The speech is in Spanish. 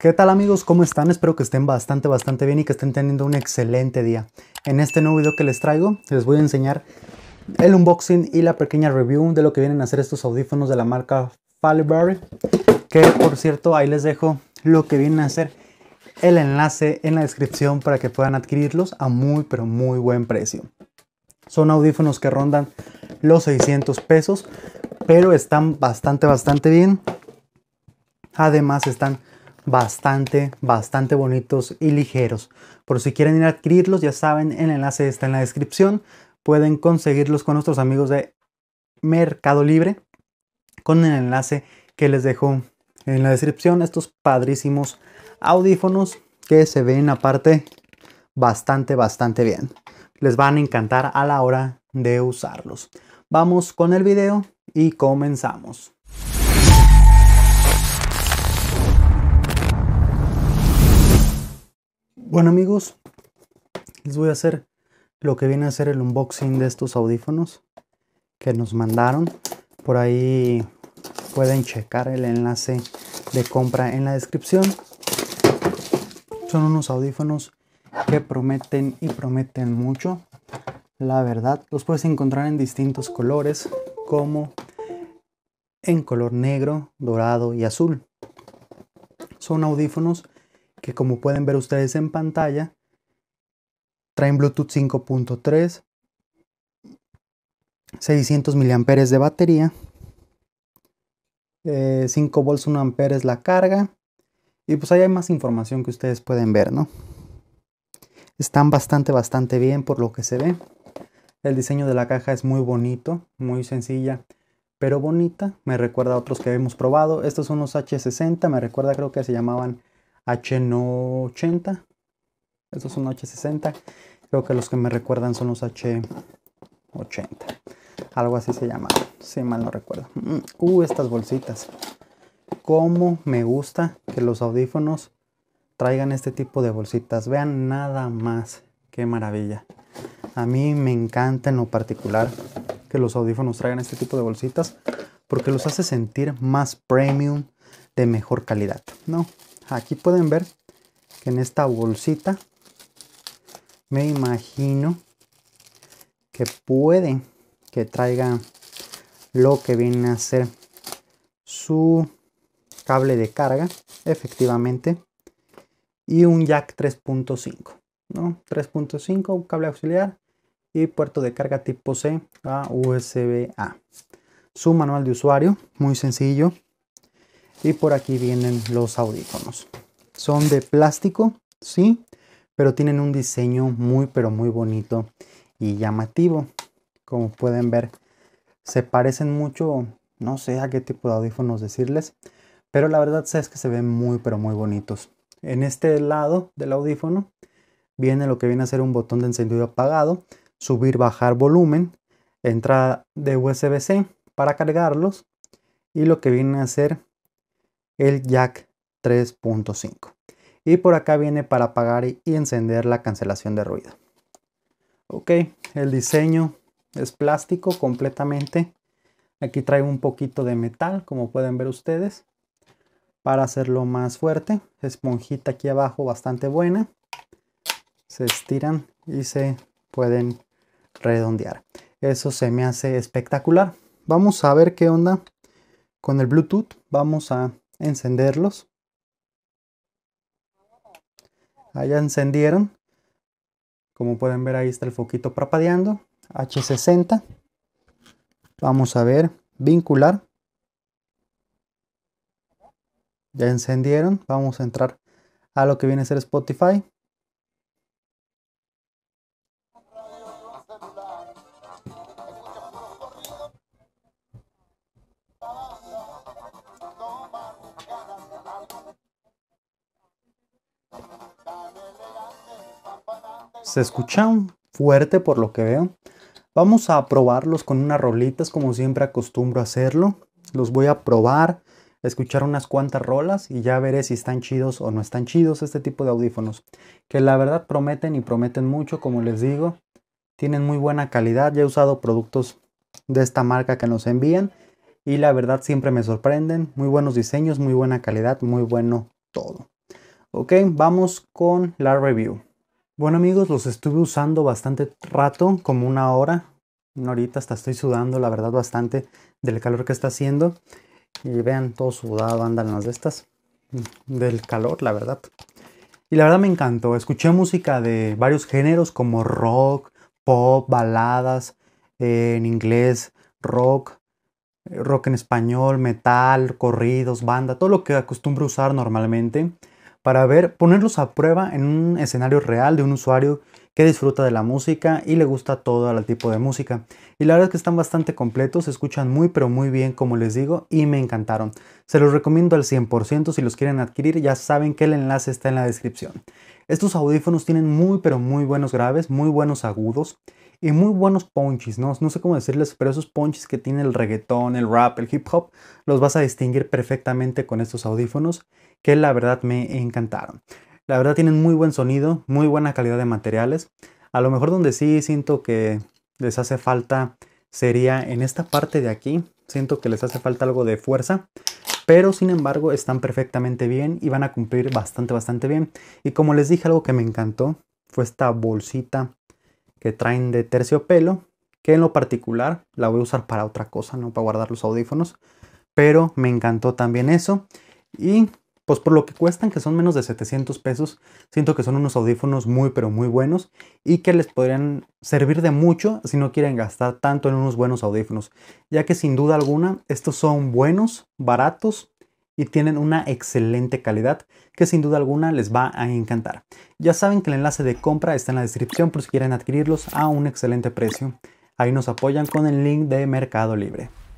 ¿Qué tal amigos? ¿Cómo están? Espero que estén bastante, bastante bien y que estén teniendo un excelente día. En este nuevo video que les traigo, les voy a enseñar el unboxing y la pequeña review de lo que vienen a hacer estos audífonos de la marca Faliberry. Que por cierto, ahí les dejo lo que vienen a hacer el enlace en la descripción para que puedan adquirirlos a muy, pero muy buen precio. Son audífonos que rondan los 600 pesos, pero están bastante, bastante bien. Además están bastante, bastante bonitos y ligeros. Por si quieren ir a adquirirlos, ya saben, el enlace está en la descripción. Pueden conseguirlos con nuestros amigos de Mercado Libre con el enlace que les dejo en la descripción. Estos padrísimos audífonos que se ven aparte bastante, bastante bien. Les van a encantar a la hora de usarlos. Vamos con el video y comenzamos. Bueno amigos, les voy a hacer lo que viene a ser el unboxing de estos audífonos que nos mandaron. Por ahí pueden checar el enlace de compra en la descripción. Son unos audífonos que prometen y prometen mucho. La verdad, los puedes encontrar en distintos colores como en color negro, dorado y azul. Son audífonos que como pueden ver ustedes en pantalla, traen Bluetooth 5.3, 600 mAh de batería, 5 eh, volts 1 amperes la carga y pues ahí hay más información que ustedes pueden ver, ¿no? Están bastante, bastante bien por lo que se ve. El diseño de la caja es muy bonito, muy sencilla, pero bonita. Me recuerda a otros que hemos probado. Estos son los H60, me recuerda creo que se llamaban h 80, Estos son H60. Creo que los que me recuerdan son los H80. Algo así se llama. Si mal no recuerdo. Mm, uh, estas bolsitas. Cómo me gusta que los audífonos traigan este tipo de bolsitas. Vean nada más. Qué maravilla. A mí me encanta en lo particular que los audífonos traigan este tipo de bolsitas porque los hace sentir más premium de mejor calidad, ¿no? Aquí pueden ver que en esta bolsita me imagino que puede que traiga lo que viene a ser su cable de carga, efectivamente, y un jack 3.5, ¿no? 3.5, cable auxiliar y puerto de carga tipo C a USB-A. Su manual de usuario, muy sencillo, y por aquí vienen los audífonos. Son de plástico, sí, pero tienen un diseño muy, pero muy bonito y llamativo. Como pueden ver, se parecen mucho, no sé a qué tipo de audífonos decirles, pero la verdad es que se ven muy, pero muy bonitos. En este lado del audífono viene lo que viene a ser un botón de encendido apagado, subir, bajar volumen, entrada de USB-C para cargarlos y lo que viene a ser el jack 3.5 y por acá viene para apagar y encender la cancelación de ruido ok el diseño es plástico completamente aquí trae un poquito de metal como pueden ver ustedes para hacerlo más fuerte esponjita aquí abajo bastante buena se estiran y se pueden redondear eso se me hace espectacular vamos a ver qué onda con el bluetooth vamos a encenderlos. Allá ah, encendieron. Como pueden ver ahí está el foquito parpadeando. H60. Vamos a ver. Vincular. Ya encendieron. Vamos a entrar a lo que viene a ser Spotify. Se escuchan fuerte por lo que veo. Vamos a probarlos con unas rolitas como siempre acostumbro a hacerlo. Los voy a probar, escuchar unas cuantas rolas y ya veré si están chidos o no están chidos este tipo de audífonos. Que la verdad prometen y prometen mucho, como les digo. Tienen muy buena calidad. Ya he usado productos de esta marca que nos envían y la verdad siempre me sorprenden. Muy buenos diseños, muy buena calidad, muy bueno todo. Ok, vamos con la review. Bueno amigos, los estuve usando bastante rato, como una hora, una horita, hasta estoy sudando, la verdad, bastante del calor que está haciendo. Y vean, todo sudado andan las de estas, mm, del calor, la verdad. Y la verdad me encantó, escuché música de varios géneros como rock, pop, baladas, eh, en inglés, rock, eh, rock en español, metal, corridos, banda, todo lo que acostumbro usar normalmente para ver, ponerlos a prueba en un escenario real de un usuario que disfruta de la música y le gusta todo el tipo de música. Y la verdad es que están bastante completos, se escuchan muy pero muy bien como les digo y me encantaron. Se los recomiendo al 100% si los quieren adquirir, ya saben que el enlace está en la descripción. Estos audífonos tienen muy pero muy buenos graves, muy buenos agudos y muy buenos punches, ¿no? sé cómo decirles, pero esos punches que tiene el reggaetón, el rap, el hip hop, los vas a distinguir perfectamente con estos audífonos que la verdad me encantaron. La verdad tienen muy buen sonido, muy buena calidad de materiales. A lo mejor donde sí siento que les hace falta sería en esta parte de aquí. Siento que les hace falta algo de fuerza. Pero sin embargo están perfectamente bien y van a cumplir bastante, bastante bien. Y como les dije, algo que me encantó fue esta bolsita que traen de terciopelo. Que en lo particular la voy a usar para otra cosa, no para guardar los audífonos. Pero me encantó también eso. Y pues por lo que cuestan, que son menos de 700 pesos, siento que son unos audífonos muy pero muy buenos y que les podrían servir de mucho si no quieren gastar tanto en unos buenos audífonos, ya que sin duda alguna estos son buenos, baratos y tienen una excelente calidad que sin duda alguna les va a encantar. Ya saben que el enlace de compra está en la descripción por si quieren adquirirlos a un excelente precio. Ahí nos apoyan con el link de Mercado Libre.